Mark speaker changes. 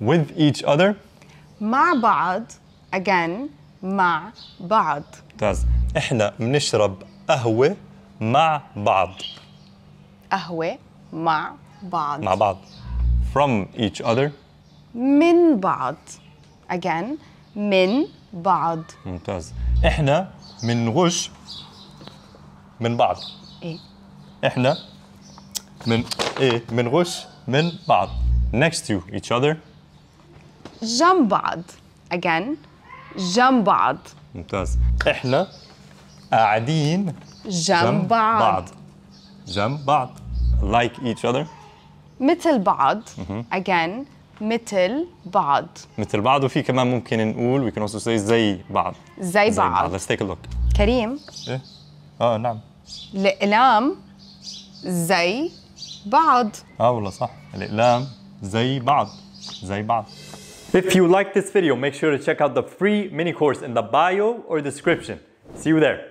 Speaker 1: with each other
Speaker 2: مع بعض again مع بعض
Speaker 1: ممتاز احنا بنشرب قهوة مع بعض
Speaker 2: قهوة مع بعض مع
Speaker 1: بعض from each other
Speaker 2: من بعض again من بعض
Speaker 1: ممتاز احنا بنغش من بعض ايه احنا من ايه بنغش من بعض next to each other
Speaker 2: جنب بعض again جنب بعض
Speaker 1: ممتاز احنا قاعدين جنب, بعض. بعض جنب بعض like each other
Speaker 2: مثل بعض again مثل بعض
Speaker 1: مثل بعض وفي كمان ممكن نقول we can also say زي بعض زي, زي بعض. بعض let's take a look كريم ايه اه نعم
Speaker 2: الإقلام زي بعض
Speaker 1: اه والله صح الإقلام زي بعض زي بعض If you like this video, make sure to check out the free mini course in the bio or description. See you there.